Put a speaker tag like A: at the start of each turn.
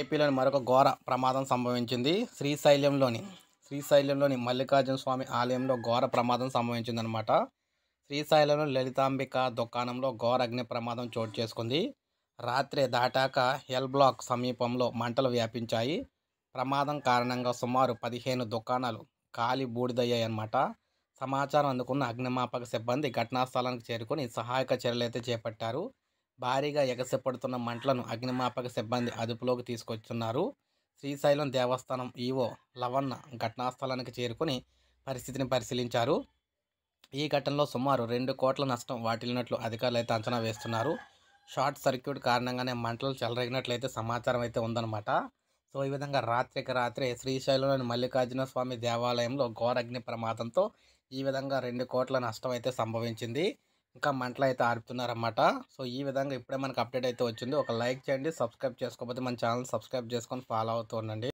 A: ఏపీలోని మరొక ఘోర ప్రమాదం సంభవించింది శ్రీశైల్యంలోని శ్రీశైల్యంలోని మల్లికార్జున స్వామి ఆలయంలో ఘోర ప్రమాదం సంభవించిందనమాట శ్రీశైలంలో లలితాంబిక దుకాణంలో ఘోర అగ్ని ప్రమాదం చోటు చేసుకుంది రాత్రి దాటాక హెల్ బ్లాక్ సమీపంలో మంటలు వ్యాపించాయి ప్రమాదం కారణంగా సుమారు పదిహేను దుకాణాలు కాలి బూడిదయ్యాయన్నమాట సమాచారం అందుకున్న అగ్నిమాపక సిబ్బంది ఘటనా స్థలానికి చేరుకొని సహాయక చర్యలు అయితే చేపట్టారు భారీగా ఎగసిపడుతున్న మంటలను అగ్నిమాపక సిబ్బంది అదుపులోకి తీసుకొచ్చున్నారు శ్రీశైలం దేవస్థానం ఈవో లవన్న ఘటనాస్థలానికి చేరుకుని పరిస్థితిని పరిశీలించారు ఈ ఘటనలో సుమారు రెండు కోట్ల నష్టం వాటిల్లినట్లు అధికారులు అయితే అంచనా వేస్తున్నారు షార్ట్ సర్క్యూట్ కారణంగానే మంటలు చెలరేగినట్లయితే సమాచారం అయితే ఉందన్నమాట సో ఈ విధంగా రాత్రికి రాత్రే శ్రీశైలంలోని మల్లికార్జున స్వామి దేవాలయంలో ఘోరగ్ని ప్రమాదంతో ఈ విధంగా రెండు కోట్ల నష్టం అయితే సంభవించింది ఇంకా మంటలు అయితే ఆరుపుతున్నారన్నమాట సో ఈ విధంగా ఇప్పుడే మనకు అప్డేట్ అయితే వచ్చింది ఒక లైక్ చేయండి సబ్స్క్రైబ్ చేసుకోకపోతే మన ఛానల్ సబ్స్క్రైబ్ చేసుకొని ఫాలో అవుతూ ఉండండి